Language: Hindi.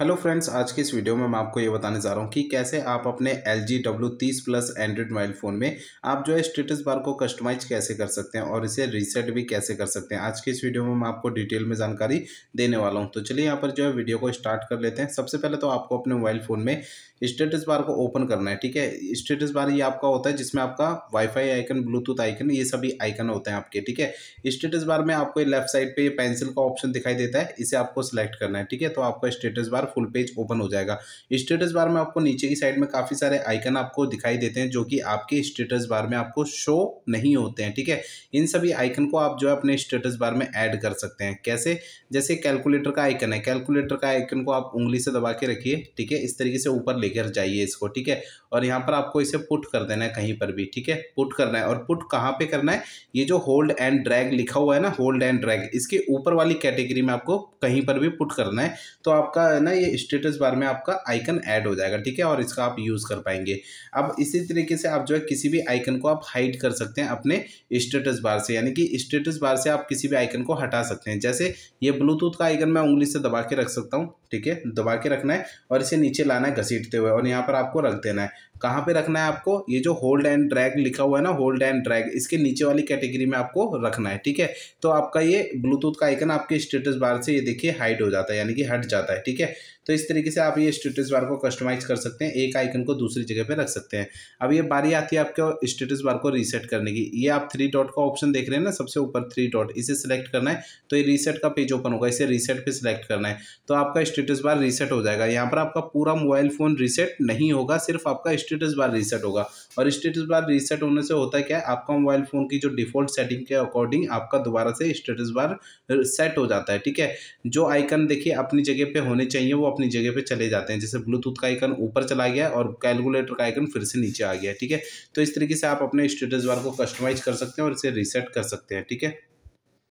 हेलो फ्रेंड्स आज के इस वीडियो में मैं आपको ये बताने जा रहा हूँ कि कैसे आप अपने एल जी डब्ल्यू तीस प्लस एंड्रॉइड मोबाइल फ़ोन में आप जो है स्टेटस बार को कस्टमाइज कैसे कर सकते हैं और इसे रीसेट भी कैसे कर सकते हैं आज के इस वीडियो में मैं आपको डिटेल में जानकारी देने वाला हूँ तो चलिए यहाँ पर जो है वीडियो को स्टार्ट कर लेते हैं सबसे पहले तो आपको अपने मोबाइल फ़ोन में स्टेटस बार को ओपन करना है ठीक है स्टेटस बार ये आपका होता है जिसमें आपका वाईफाई आइकन ब्लूटूथ आइकन ये सभी आइकन होते हैं आपके ठीक है स्टेटस बार में आपको लेफ्ट साइड पर पेंसिल का ऑप्शन दिखाई देता है इसे आपको सिलेक्ट करना है ठीक है तो आपका status bar full page open हो जाएगा स्टेटस बार में आपको नीचे की साइड में काफ़ी सारे आइकन आपको दिखाई देते हैं जो कि आपके स्टेटस बार में आपको शो नहीं होते हैं ठीक है इन सभी आइकन को आप जो है अपने स्टेटस बार में ऐड कर सकते हैं कैसे जैसे कैलकुलेटर का आइकन है कैलकुलेटर का आइकन को आप उंगली से दबा के रखिए ठीक है इस तरीके से ऊपर लेकर जाइए इसको ठीक है और यहाँ पर आपको इसे पुट कर देना है कहीं पर भी ठीक है पुट करना है और पुट कहाँ पे करना है ये जो होल्ड एंड ड्रैग लिखा हुआ है ना होल्ड एंड ड्रैग इसके ऊपर वाली कैटेगरी में आपको कहीं पर भी पुट करना है तो आपका ना ये स्टेटस बार में आपका आइकन ऐड हो जाएगा ठीक है और इसका आप यूज़ कर पाएंगे अब इसी तरीके से आप जो है किसी भी आइकन को आप हाइड कर सकते हैं अपने स्टेटस बार से यानी कि स्टेटस बार से आप किसी भी आइकन को हटा सकते हैं जैसे ये ब्लूटूथ का आइकन मैं उंगली से दबा के रख सकता हूँ ठीक है दबा के रखना है और इसे नीचे लाना है घसीटते हुए और यहाँ पर आपको रख देना है कहाँ पे रखना है आपको ये जो होल्ड एंड ड्रैग लिखा हुआ है ना होल्ड एंड ड्रैग इसके नीचे वाली कैटेगरी में आपको रखना है ठीक है तो आपका ये ब्लूटूथ का आइकन आपके स्टेटस बार से ये देखिए हाइड हो जाता है यानी कि हट जाता है ठीक है तो इस तरीके से आप ये स्टेटस बार को कस्टमाइज कर सकते हैं एक आइकन को दूसरी जगह पर रख सकते हैं अब ये बारी आती है आपके स्टेटस बार को रीसेट करने की ये आप थ्री डॉट का ऑप्शन देख रहे हैं ना सबसे ऊपर थ्री डॉट इसे सिलेक्ट करना है तो ये रीसेट का पेज ओपन होगा इसे रीसेट पर सिलेक्ट करना है तो आपका स्टेटस बार रीसेट हो जाएगा यहाँ पर आपका पूरा मोबाइल फ़ोन रीसेट नहीं होगा सिर्फ आपका स्टेटस बार रीसेट होगा और स्टेटस बार रीसेट होने से होता है क्या आपका मोबाइल फ़ोन की जो डिफ़ॉल्ट सेटिंग के अकॉर्डिंग आपका दोबारा से स्टेटस बार सेट हो जाता है ठीक है जो आइकन देखिए अपनी जगह पे होने चाहिए वो अपनी जगह पे चले जाते हैं जैसे ब्लूटूथ का आइकन ऊपर चला गया और कैलकुलेटर का आइकन फिर से नीचे आ गया ठीक है तो इस तरीके से आप अपने स्टेटस बार को कस्टमाइज कर सकते हैं और इसे रिसेट कर सकते हैं ठीक है